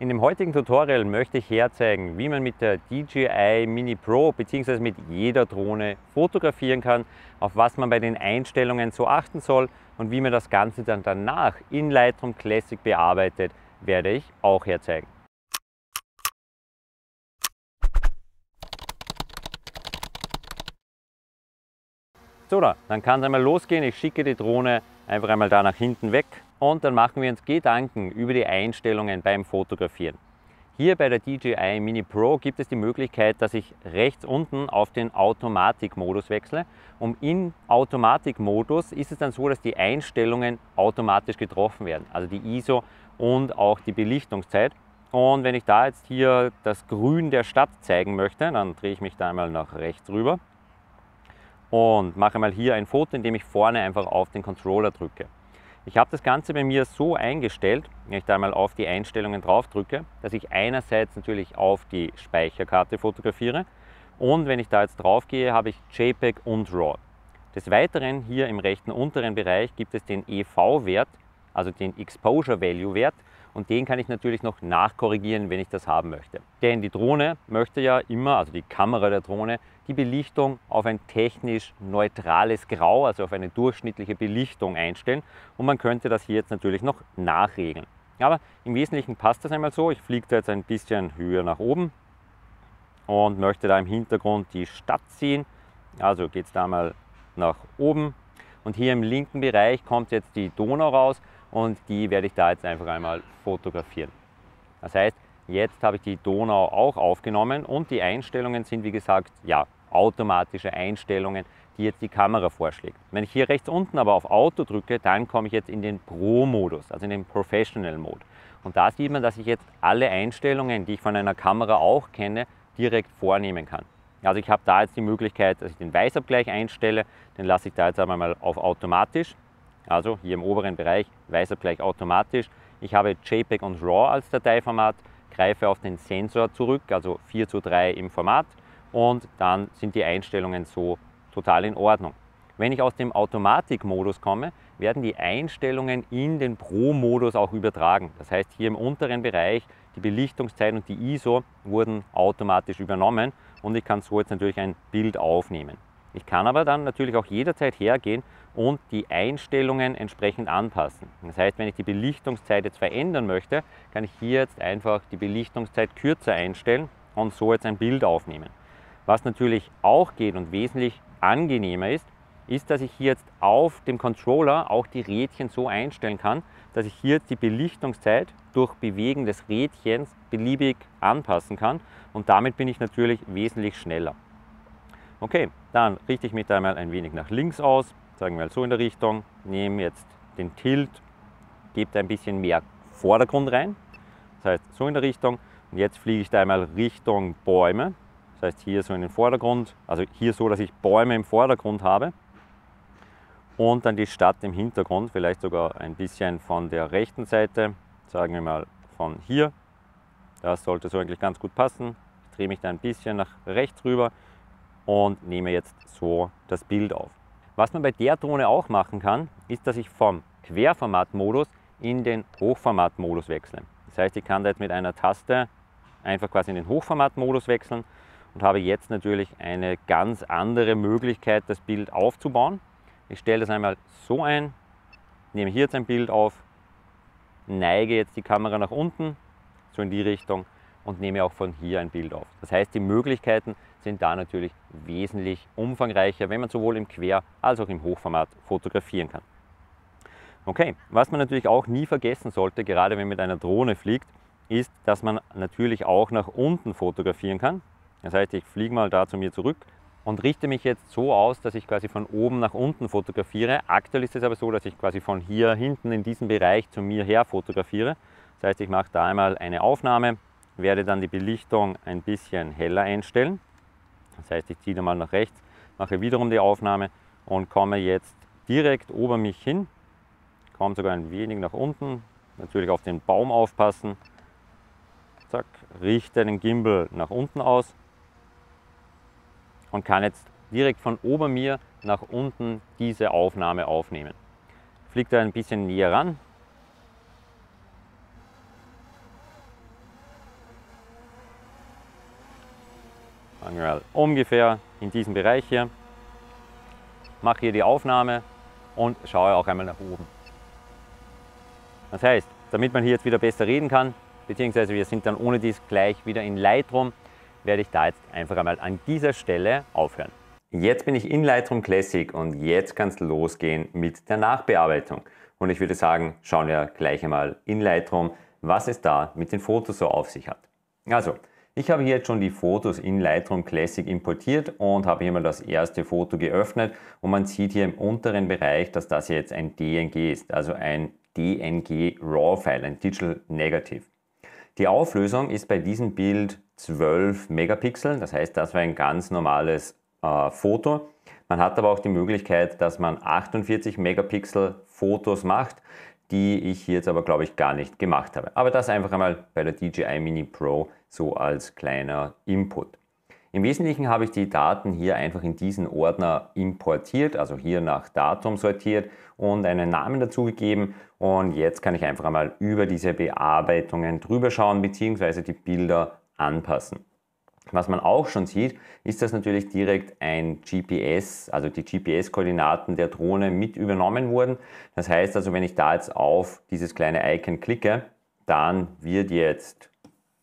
In dem heutigen Tutorial möchte ich herzeigen, wie man mit der DJI Mini Pro bzw. mit jeder Drohne fotografieren kann, auf was man bei den Einstellungen so achten soll und wie man das Ganze dann danach in Lightroom Classic bearbeitet, werde ich auch herzeigen. So, dann kann es einmal losgehen. Ich schicke die Drohne einfach einmal da nach hinten weg und dann machen wir uns Gedanken über die Einstellungen beim Fotografieren. Hier bei der DJI Mini Pro gibt es die Möglichkeit, dass ich rechts unten auf den Automatikmodus wechsle. Und im Automatikmodus ist es dann so, dass die Einstellungen automatisch getroffen werden, also die ISO und auch die Belichtungszeit. Und wenn ich da jetzt hier das Grün der Stadt zeigen möchte, dann drehe ich mich da einmal nach rechts rüber und mache mal hier ein Foto, indem ich vorne einfach auf den Controller drücke. Ich habe das Ganze bei mir so eingestellt, wenn ich da mal auf die Einstellungen drauf drücke, dass ich einerseits natürlich auf die Speicherkarte fotografiere und wenn ich da jetzt drauf gehe, habe ich JPEG und RAW. Des Weiteren hier im rechten unteren Bereich gibt es den EV-Wert, also den Exposure Value Wert und den kann ich natürlich noch nachkorrigieren, wenn ich das haben möchte. Denn die Drohne möchte ja immer, also die Kamera der Drohne, die Belichtung auf ein technisch neutrales Grau, also auf eine durchschnittliche Belichtung einstellen. Und man könnte das hier jetzt natürlich noch nachregeln. Aber im Wesentlichen passt das einmal so. Ich fliege da jetzt ein bisschen höher nach oben und möchte da im Hintergrund die Stadt sehen. Also geht es da mal nach oben. Und hier im linken Bereich kommt jetzt die Donau raus und die werde ich da jetzt einfach einmal fotografieren. Das heißt, jetzt habe ich die Donau auch aufgenommen und die Einstellungen sind wie gesagt ja automatische Einstellungen, die jetzt die Kamera vorschlägt. Wenn ich hier rechts unten aber auf Auto drücke, dann komme ich jetzt in den Pro-Modus, also in den Professional-Mode. Und da sieht man, dass ich jetzt alle Einstellungen, die ich von einer Kamera auch kenne, direkt vornehmen kann. Also ich habe da jetzt die Möglichkeit, dass ich den Weißabgleich einstelle, den lasse ich da jetzt aber mal auf automatisch. Also hier im oberen Bereich Weißabgleich automatisch. Ich habe JPEG und RAW als Dateiformat, greife auf den Sensor zurück, also 4 zu 3 im Format und dann sind die Einstellungen so total in Ordnung. Wenn ich aus dem Automatikmodus komme, werden die Einstellungen in den Pro-Modus auch übertragen. Das heißt, hier im unteren Bereich, die Belichtungszeit und die ISO wurden automatisch übernommen und ich kann so jetzt natürlich ein Bild aufnehmen. Ich kann aber dann natürlich auch jederzeit hergehen und die Einstellungen entsprechend anpassen. Das heißt, wenn ich die Belichtungszeit jetzt verändern möchte, kann ich hier jetzt einfach die Belichtungszeit kürzer einstellen und so jetzt ein Bild aufnehmen. Was natürlich auch geht und wesentlich angenehmer ist, ist, dass ich hier jetzt auf dem Controller auch die Rädchen so einstellen kann, dass ich hier die Belichtungszeit durch Bewegen des Rädchens beliebig anpassen kann und damit bin ich natürlich wesentlich schneller. Okay, dann richte ich mich da einmal ein wenig nach links aus, sagen wir mal so in der Richtung, nehme jetzt den Tilt, gebe da ein bisschen mehr Vordergrund rein, das heißt so in der Richtung und jetzt fliege ich da einmal Richtung Bäume, das heißt hier so in den Vordergrund, also hier so, dass ich Bäume im Vordergrund habe und dann die Stadt im Hintergrund, vielleicht sogar ein bisschen von der rechten Seite, sagen wir mal von hier. Das sollte so eigentlich ganz gut passen. Ich drehe mich da ein bisschen nach rechts rüber und nehme jetzt so das Bild auf. Was man bei der Drohne auch machen kann, ist, dass ich vom Querformatmodus in den Hochformatmodus wechsle. Das heißt, ich kann da jetzt mit einer Taste einfach quasi in den Hochformatmodus wechseln und habe jetzt natürlich eine ganz andere Möglichkeit, das Bild aufzubauen. Ich stelle das einmal so ein, nehme hier jetzt ein Bild auf, neige jetzt die Kamera nach unten, so in die Richtung und nehme auch von hier ein Bild auf. Das heißt, die Möglichkeiten sind da natürlich wesentlich umfangreicher, wenn man sowohl im Quer- als auch im Hochformat fotografieren kann. Okay, was man natürlich auch nie vergessen sollte, gerade wenn man mit einer Drohne fliegt, ist, dass man natürlich auch nach unten fotografieren kann. Das heißt, ich fliege mal da zu mir zurück und richte mich jetzt so aus, dass ich quasi von oben nach unten fotografiere. Aktuell ist es aber so, dass ich quasi von hier hinten in diesem Bereich zu mir her fotografiere. Das heißt, ich mache da einmal eine Aufnahme, werde dann die Belichtung ein bisschen heller einstellen. Das heißt, ich ziehe da mal nach rechts, mache wiederum die Aufnahme und komme jetzt direkt ober mich hin, komme sogar ein wenig nach unten, natürlich auf den Baum aufpassen, zack, richte den Gimbal nach unten aus und kann jetzt direkt von ober mir nach unten diese Aufnahme aufnehmen. Fliegt er ein bisschen näher ran. Ungefähr in diesem Bereich hier. Mache hier die Aufnahme und schaue auch einmal nach oben. Das heißt, damit man hier jetzt wieder besser reden kann, beziehungsweise wir sind dann ohne dies gleich wieder in Lightroom, werde ich da jetzt einfach einmal an dieser Stelle aufhören. Jetzt bin ich in Lightroom Classic und jetzt kann es losgehen mit der Nachbearbeitung. Und ich würde sagen, schauen wir gleich einmal in Lightroom, was es da mit den Fotos so auf sich hat. Also, ich habe hier jetzt schon die Fotos in Lightroom Classic importiert und habe hier mal das erste Foto geöffnet und man sieht hier im unteren Bereich, dass das jetzt ein DNG ist, also ein DNG RAW File, ein Digital Negative. Die Auflösung ist bei diesem Bild 12 Megapixel, das heißt, das war ein ganz normales äh, Foto. Man hat aber auch die Möglichkeit, dass man 48 Megapixel Fotos macht, die ich jetzt aber glaube ich gar nicht gemacht habe. Aber das einfach einmal bei der DJI Mini Pro so als kleiner Input. Im Wesentlichen habe ich die Daten hier einfach in diesen Ordner importiert, also hier nach Datum sortiert und einen Namen dazugegeben. Und jetzt kann ich einfach einmal über diese Bearbeitungen drüber schauen bzw. die Bilder anpassen. Was man auch schon sieht, ist, dass natürlich direkt ein GPS, also die GPS-Koordinaten der Drohne mit übernommen wurden. Das heißt also, wenn ich da jetzt auf dieses kleine Icon klicke, dann wird jetzt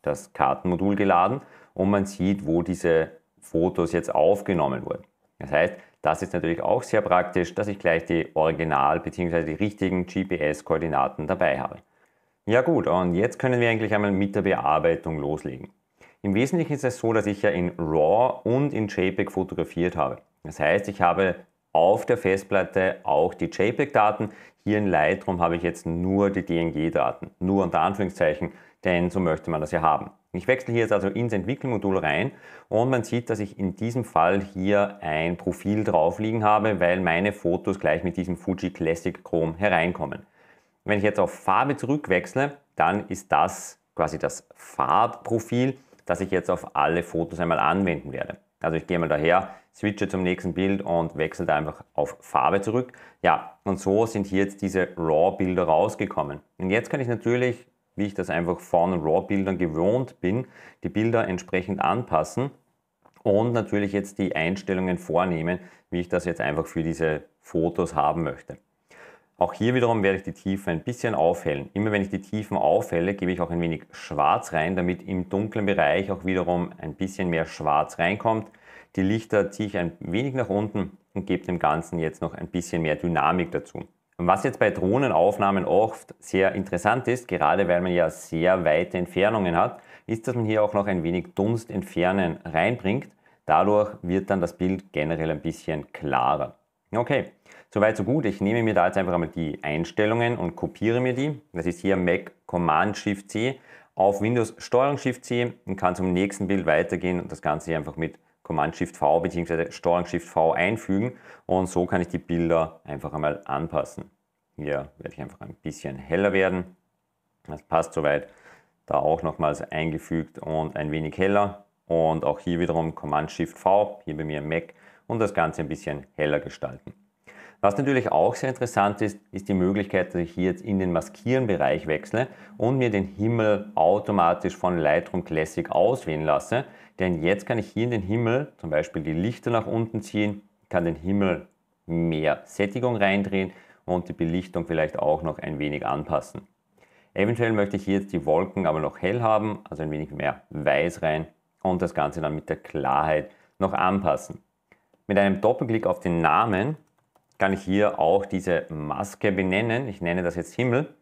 das Kartenmodul geladen und man sieht, wo diese Fotos jetzt aufgenommen wurden. Das heißt, das ist natürlich auch sehr praktisch, dass ich gleich die Original- bzw. die richtigen GPS-Koordinaten dabei habe. Ja gut, und jetzt können wir eigentlich einmal mit der Bearbeitung loslegen. Im Wesentlichen ist es so, dass ich ja in RAW und in JPEG fotografiert habe. Das heißt, ich habe auf der Festplatte auch die JPEG-Daten. Hier in Lightroom habe ich jetzt nur die DNG-Daten. Nur unter Anführungszeichen, denn so möchte man das ja haben. Ich wechsle hier jetzt also ins Entwickelmodul rein und man sieht, dass ich in diesem Fall hier ein Profil drauf liegen habe, weil meine Fotos gleich mit diesem Fuji Classic Chrome hereinkommen. Wenn ich jetzt auf Farbe zurückwechsle, dann ist das quasi das Farbprofil, das ich jetzt auf alle Fotos einmal anwenden werde. Also ich gehe mal daher, switche zum nächsten Bild und wechsle da einfach auf Farbe zurück. Ja, und so sind hier jetzt diese RAW-Bilder rausgekommen. Und jetzt kann ich natürlich wie ich das einfach von RAW-Bildern gewohnt bin, die Bilder entsprechend anpassen und natürlich jetzt die Einstellungen vornehmen, wie ich das jetzt einfach für diese Fotos haben möchte. Auch hier wiederum werde ich die Tiefen ein bisschen aufhellen. Immer wenn ich die Tiefen aufhelle, gebe ich auch ein wenig Schwarz rein, damit im dunklen Bereich auch wiederum ein bisschen mehr Schwarz reinkommt. Die Lichter ziehe ich ein wenig nach unten und gebe dem Ganzen jetzt noch ein bisschen mehr Dynamik dazu. Und was jetzt bei Drohnenaufnahmen oft sehr interessant ist, gerade weil man ja sehr weite Entfernungen hat, ist, dass man hier auch noch ein wenig Dunst entfernen reinbringt. Dadurch wird dann das Bild generell ein bisschen klarer. Okay, soweit so gut. Ich nehme mir da jetzt einfach einmal die Einstellungen und kopiere mir die. Das ist hier Mac Command Shift C auf Windows Steuerung Shift C und kann zum nächsten Bild weitergehen und das Ganze hier einfach mit Command Shift V bzw. Steuerung Shift V einfügen und so kann ich die Bilder einfach einmal anpassen. Hier werde ich einfach ein bisschen heller werden. Das passt soweit. Da auch nochmals eingefügt und ein wenig heller. Und auch hier wiederum Command Shift V, hier bei mir im Mac und das Ganze ein bisschen heller gestalten. Was natürlich auch sehr interessant ist, ist die Möglichkeit, dass ich hier jetzt in den Maskierenbereich wechsle und mir den Himmel automatisch von Lightroom Classic auswählen lasse. Denn jetzt kann ich hier in den Himmel zum Beispiel die Lichter nach unten ziehen, kann den Himmel mehr Sättigung reindrehen und die Belichtung vielleicht auch noch ein wenig anpassen. Eventuell möchte ich hier jetzt die Wolken aber noch hell haben, also ein wenig mehr weiß rein und das Ganze dann mit der Klarheit noch anpassen. Mit einem Doppelklick auf den Namen kann ich hier auch diese Maske benennen. Ich nenne das jetzt Himmel.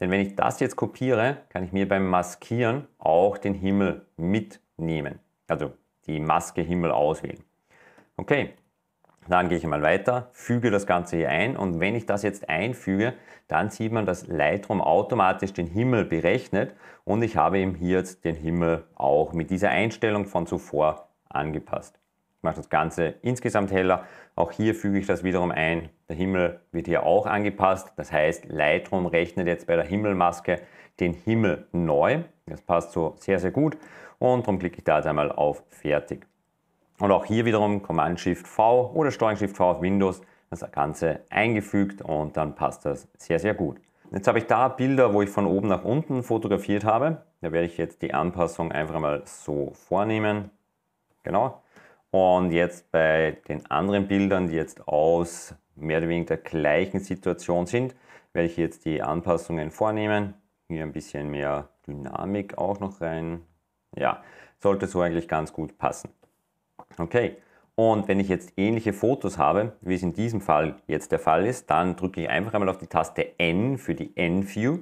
Denn wenn ich das jetzt kopiere, kann ich mir beim Maskieren auch den Himmel mitnehmen. Also die Maske Himmel auswählen. Okay, dann gehe ich mal weiter, füge das Ganze hier ein und wenn ich das jetzt einfüge, dann sieht man, dass Lightroom automatisch den Himmel berechnet und ich habe eben hier jetzt den Himmel auch mit dieser Einstellung von zuvor angepasst macht das Ganze insgesamt heller. Auch hier füge ich das wiederum ein. Der Himmel wird hier auch angepasst. Das heißt, Lightroom rechnet jetzt bei der Himmelmaske den Himmel neu. Das passt so sehr, sehr gut. Und darum klicke ich da jetzt einmal auf Fertig. Und auch hier wiederum Command Shift V oder Steuerung Shift V auf Windows das Ganze eingefügt und dann passt das sehr, sehr gut. Jetzt habe ich da Bilder, wo ich von oben nach unten fotografiert habe. Da werde ich jetzt die Anpassung einfach mal so vornehmen. Genau. Und jetzt bei den anderen Bildern, die jetzt aus mehr oder weniger der gleichen Situation sind, werde ich jetzt die Anpassungen vornehmen. Hier ein bisschen mehr Dynamik auch noch rein. Ja, sollte so eigentlich ganz gut passen. Okay, und wenn ich jetzt ähnliche Fotos habe, wie es in diesem Fall jetzt der Fall ist, dann drücke ich einfach einmal auf die Taste N für die N-View.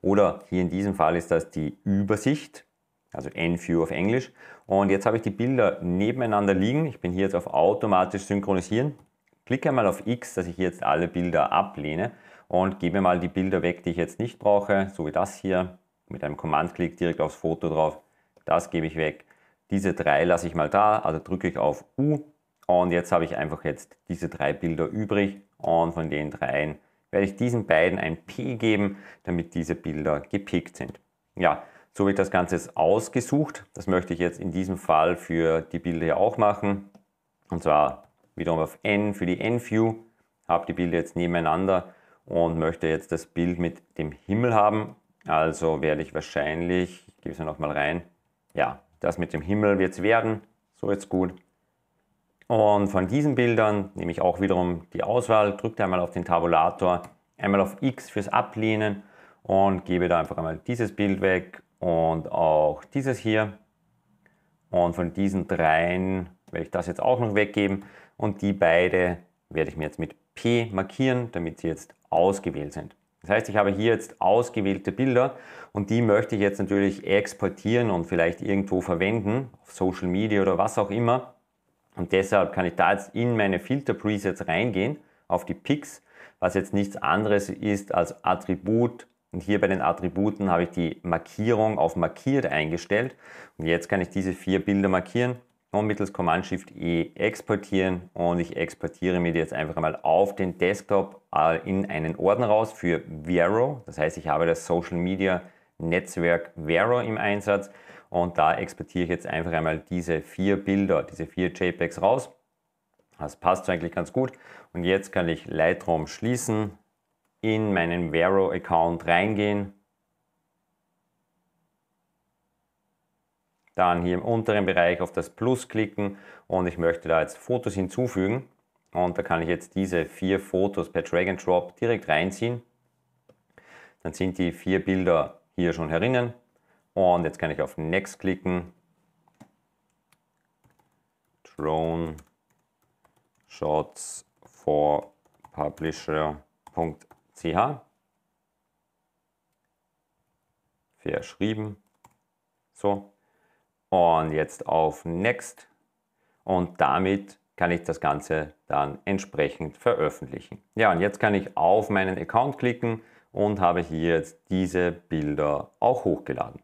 Oder hier in diesem Fall ist das die Übersicht also N-View auf Englisch. Und jetzt habe ich die Bilder nebeneinander liegen. Ich bin hier jetzt auf automatisch synchronisieren. Klicke einmal auf X, dass ich jetzt alle Bilder ablehne und gebe mal die Bilder weg, die ich jetzt nicht brauche, so wie das hier mit einem Command-Klick direkt aufs Foto drauf. Das gebe ich weg. Diese drei lasse ich mal da, also drücke ich auf U und jetzt habe ich einfach jetzt diese drei Bilder übrig und von den dreien werde ich diesen beiden ein P geben, damit diese Bilder gepickt sind. Ja, so habe ich das Ganze jetzt ausgesucht. Das möchte ich jetzt in diesem Fall für die Bilder hier auch machen. Und zwar wiederum auf N für die N-View. Habe die Bilder jetzt nebeneinander und möchte jetzt das Bild mit dem Himmel haben. Also werde ich wahrscheinlich, ich gebe es nochmal rein, ja, das mit dem Himmel wird es werden. So jetzt gut. Und von diesen Bildern nehme ich auch wiederum die Auswahl, drücke einmal auf den Tabulator, einmal auf X fürs Ablehnen und gebe da einfach einmal dieses Bild weg und auch dieses hier. Und von diesen dreien werde ich das jetzt auch noch weggeben. Und die beide werde ich mir jetzt mit P markieren, damit sie jetzt ausgewählt sind. Das heißt, ich habe hier jetzt ausgewählte Bilder und die möchte ich jetzt natürlich exportieren und vielleicht irgendwo verwenden, auf Social Media oder was auch immer. Und deshalb kann ich da jetzt in meine Filter Presets reingehen, auf die Pics, was jetzt nichts anderes ist als Attribut und hier bei den Attributen habe ich die Markierung auf markiert eingestellt. Und jetzt kann ich diese vier Bilder markieren und mittels Command Shift E exportieren. Und ich exportiere mir die jetzt einfach einmal auf den Desktop in einen Ordner raus für Vero. Das heißt, ich habe das Social Media Netzwerk Vero im Einsatz. Und da exportiere ich jetzt einfach einmal diese vier Bilder, diese vier JPEGs raus. Das passt eigentlich ganz gut. Und jetzt kann ich Lightroom schließen, in meinen Vero-Account reingehen. Dann hier im unteren Bereich auf das Plus klicken und ich möchte da jetzt Fotos hinzufügen. Und da kann ich jetzt diese vier Fotos per Drag and Drop direkt reinziehen. Dann sind die vier Bilder hier schon herinnen. Und jetzt kann ich auf Next klicken. Drone Shots for Publisher. CH. Verschrieben. So. Und jetzt auf Next. Und damit kann ich das Ganze dann entsprechend veröffentlichen. Ja, und jetzt kann ich auf meinen Account klicken und habe hier jetzt diese Bilder auch hochgeladen.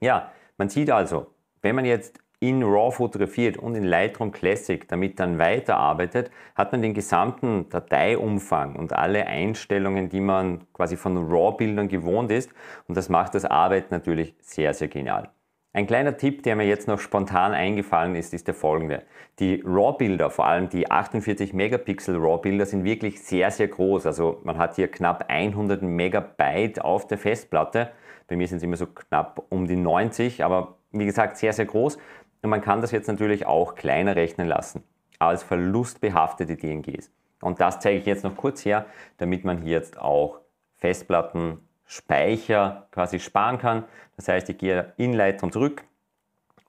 Ja, man sieht also, wenn man jetzt in RAW fotografiert und in Lightroom Classic damit dann weiterarbeitet, hat man den gesamten Dateiumfang und alle Einstellungen, die man quasi von RAW-Bildern gewohnt ist. Und das macht das Arbeiten natürlich sehr, sehr genial. Ein kleiner Tipp, der mir jetzt noch spontan eingefallen ist, ist der folgende. Die RAW-Bilder, vor allem die 48 Megapixel RAW-Bilder, sind wirklich sehr, sehr groß. Also man hat hier knapp 100 Megabyte auf der Festplatte. Bei mir sind es immer so knapp um die 90, aber wie gesagt, sehr, sehr groß. Und man kann das jetzt natürlich auch kleiner rechnen lassen, als verlustbehaftete DNGs. Und das zeige ich jetzt noch kurz her, damit man hier jetzt auch Festplatten, Speicher quasi sparen kann. Das heißt, ich gehe in Leitung zurück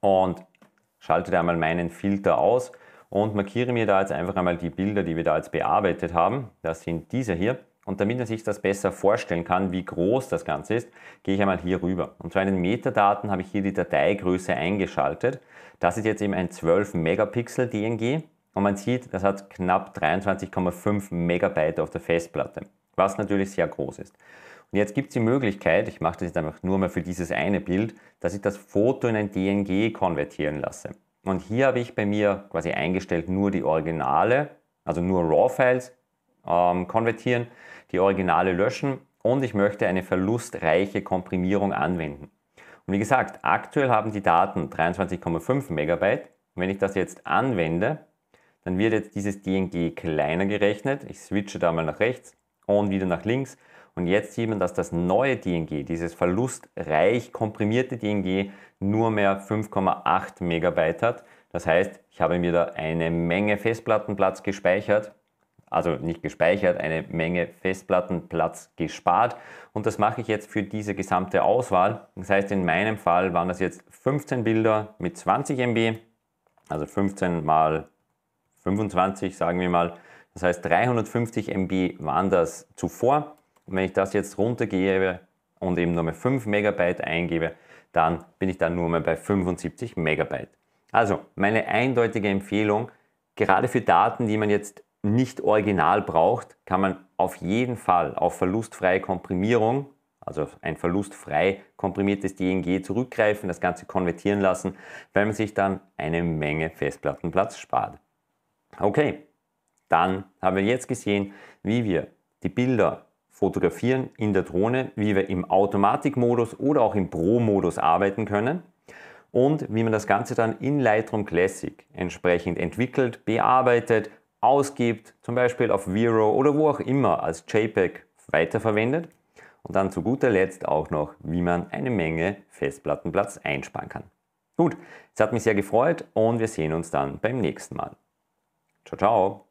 und schalte da einmal meinen Filter aus und markiere mir da jetzt einfach einmal die Bilder, die wir da jetzt bearbeitet haben. Das sind diese hier. Und damit man sich das besser vorstellen kann, wie groß das Ganze ist, gehe ich einmal hier rüber. Und zwar in den Metadaten habe ich hier die Dateigröße eingeschaltet. Das ist jetzt eben ein 12 Megapixel DNG und man sieht, das hat knapp 23,5 Megabyte auf der Festplatte, was natürlich sehr groß ist. Und jetzt gibt es die Möglichkeit, ich mache das jetzt einfach nur mal für dieses eine Bild, dass ich das Foto in ein DNG konvertieren lasse. Und hier habe ich bei mir quasi eingestellt nur die Originale, also nur RAW-Files ähm, konvertieren die Originale löschen und ich möchte eine verlustreiche Komprimierung anwenden. Und wie gesagt, aktuell haben die Daten 23,5 Megabyte. wenn ich das jetzt anwende, dann wird jetzt dieses DNG kleiner gerechnet. Ich switche da mal nach rechts und wieder nach links. Und jetzt sieht man, dass das neue DNG, dieses verlustreich komprimierte DNG, nur mehr 5,8 Megabyte hat. Das heißt, ich habe mir da eine Menge Festplattenplatz gespeichert also nicht gespeichert, eine Menge Festplattenplatz gespart. Und das mache ich jetzt für diese gesamte Auswahl. Das heißt, in meinem Fall waren das jetzt 15 Bilder mit 20 MB, also 15 mal 25 sagen wir mal. Das heißt, 350 MB waren das zuvor. Und wenn ich das jetzt runtergebe und eben nur mehr 5 MB eingebe, dann bin ich dann nur mehr bei 75 MB. Also meine eindeutige Empfehlung, gerade für Daten, die man jetzt nicht original braucht, kann man auf jeden Fall auf verlustfreie Komprimierung, also auf ein verlustfrei komprimiertes DNG zurückgreifen, das Ganze konvertieren lassen, weil man sich dann eine Menge Festplattenplatz spart. Okay, dann haben wir jetzt gesehen, wie wir die Bilder fotografieren in der Drohne, wie wir im Automatikmodus oder auch im Pro-Modus arbeiten können und wie man das Ganze dann in Lightroom Classic entsprechend entwickelt, bearbeitet, ausgibt, zum Beispiel auf Vero oder wo auch immer als JPEG weiterverwendet. Und dann zu guter Letzt auch noch, wie man eine Menge Festplattenplatz einsparen kann. Gut, es hat mich sehr gefreut und wir sehen uns dann beim nächsten Mal. Ciao, ciao!